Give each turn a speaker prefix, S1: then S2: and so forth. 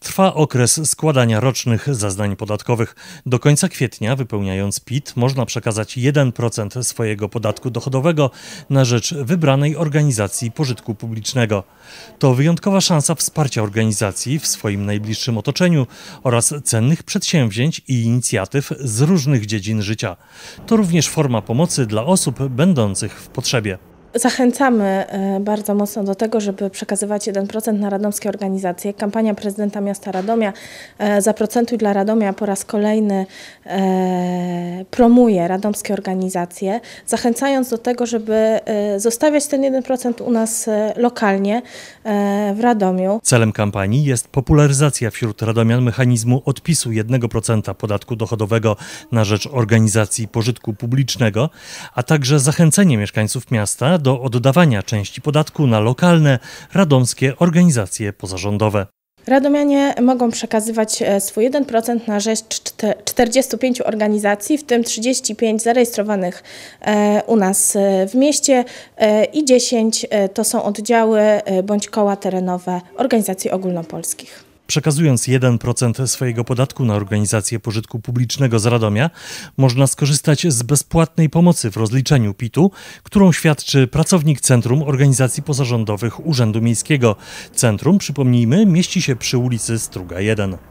S1: Trwa okres składania rocznych zeznań podatkowych. Do końca kwietnia, wypełniając PIT, można przekazać 1% swojego podatku dochodowego na rzecz wybranej organizacji pożytku publicznego. To wyjątkowa szansa wsparcia organizacji w swoim najbliższym otoczeniu oraz cennych przedsięwzięć i inicjatyw z różnych dziedzin życia. To również forma pomocy dla osób będących w potrzebie.
S2: Zachęcamy e, bardzo mocno do tego, żeby przekazywać 1% na radomskie organizacje. Kampania prezydenta miasta Radomia e, Zaprocentuj dla Radomia po raz kolejny e, promuje radomskie organizacje, zachęcając do tego, żeby zostawiać ten 1% u nas lokalnie w Radomiu.
S1: Celem kampanii jest popularyzacja wśród radomian mechanizmu odpisu 1% podatku dochodowego na rzecz organizacji pożytku publicznego, a także zachęcenie mieszkańców miasta do oddawania części podatku na lokalne, radomskie organizacje pozarządowe.
S2: Radomianie mogą przekazywać e, swój 1% na rzecz 45 organizacji, w tym 35 zarejestrowanych e, u nas e, w mieście i 10 to są oddziały bądź koła terenowe organizacji ogólnopolskich.
S1: Przekazując 1% swojego podatku na organizację pożytku publicznego z Radomia, można skorzystać z bezpłatnej pomocy w rozliczeniu PIT-u, którą świadczy pracownik Centrum Organizacji Pozarządowych Urzędu Miejskiego. Centrum, przypomnijmy, mieści się przy ulicy Struga 1.